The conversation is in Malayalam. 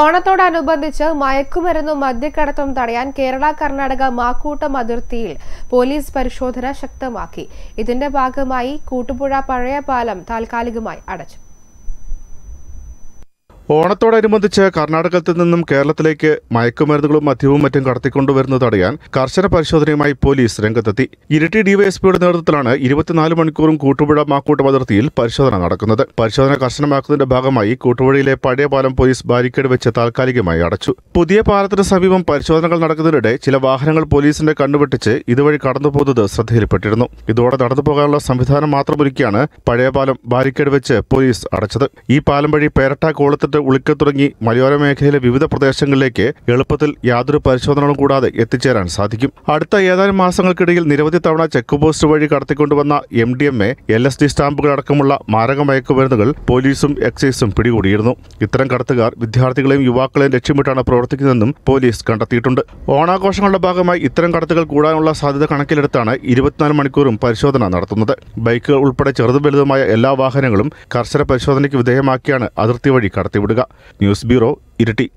ഓണത്തോടനുബന്ധിച്ച് മയക്കുമരുന്നും മദ്യക്കടത്തും തടയാൻ കേരള കർണാടക മാക്കൂട്ടം അതിർത്തിയിൽ പോലീസ് പരിശോധന ശക്തമാക്കി ഇതിന്റെ ഭാഗമായി കൂട്ടുപുഴ പഴയ പാലം താൽക്കാലികമായി അടച്ചു ഓണത്തോടനുബന്ധിച്ച് കർണാടകത്തിൽ നിന്നും കേരളത്തിലേക്ക് മയക്കുമരുന്നുകളും മദ്യവും മറ്റും കടത്തിക്കൊണ്ടുവരുന്നത് തടയാൻ കർശന പരിശോധനയുമായി പോലീസ് രംഗത്തെത്തി ഇരട്ടി ഡിവൈഎസ്പിയുടെ നേതൃത്വത്തിലാണ് ഇരുപത്തിനാല് മണിക്കൂറും കൂട്ടുപുഴ മാക്കൂട്ടം അതിർത്തിയിൽ പരിശോധന നടക്കുന്നത് പരിശോധന കർശനമാക്കുന്നതിന്റെ ഭാഗമായി കൂട്ടുപുഴയിലെ പഴയ പാലം പോലീസ് ബാരിക്കേഡ് വെച്ച് താൽക്കാലികമായി അടച്ചു പുതിയ പാലത്തിന് സമീപം പരിശോധനകൾ നടക്കുന്നതിനിടെ ചില വാഹനങ്ങൾ പോലീസിന്റെ കണ്ണുവെട്ടിച്ച് ഇതുവഴി കടന്നുപോകുന്നത് ശ്രദ്ധയിൽപ്പെട്ടിരുന്നു ഇതോടെ നടന്നുപോകാനുള്ള സംവിധാനം മാത്രമൊരുക്കിയാണ് പഴയ പാലം ബാരിക്കേഡ് വെച്ച് പോലീസ് അടച്ചത് ഈ പാലം വഴി പേരട്ട കോളത്തിട്ട് സംസ്ഥാനത്ത് തുടങ്ങി മലയോര മേഖലയിലെ വിവിധ പ്രദേശങ്ങളിലേക്ക് എളുപ്പത്തിൽ യാതൊരു പരിശോധനകളും കൂടാതെ എത്തിച്ചേരാൻ സാധിക്കും അടുത്ത ഏതാനും മാസങ്ങൾക്കിടയിൽ നിരവധി തവണ ചെക്ക് പോസ്റ്റ് വഴി കടത്തിക്കൊണ്ടുവന്ന M D M A L S D അടക്കമുള്ള മാരക മയക്കുമരുന്നുകൾ പോലീസും എക്സൈസും പിടികൂടിയിരുന്നു ഇത്തരം കടത്തുകാർ വിദ്യാർത്ഥികളെയും യുവാക്കളെയും ലക്ഷ്യമിട്ടാണ് പ്രവർത്തിക്കുന്നതെന്നും പോലീസ് കണ്ടെത്തിയിട്ടുണ്ട് ഓണാഘോഷങ്ങളുടെ ഭാഗമായി ഇത്തരം കടത്തുകൾ കൂടാനുള്ള സാധ്യത കണക്കിലെടുത്താണ് ഇരുപത്തിനാല് മണിക്കൂറും പരിശോധന നടത്തുന്നത് ബൈക്കുകൾ ഉൾപ്പെടെ ചെറുതും വലുതുമായ എല്ലാ വാഹനങ്ങളും കർശന പരിശോധനയ്ക്ക് വിധേയമാക്കിയാണ് അതിർത്തി വഴി കടത്തിവിടുന്നത് വിടുക ന്യൂസ് ബ്യൂറോ ഇരിട്ടി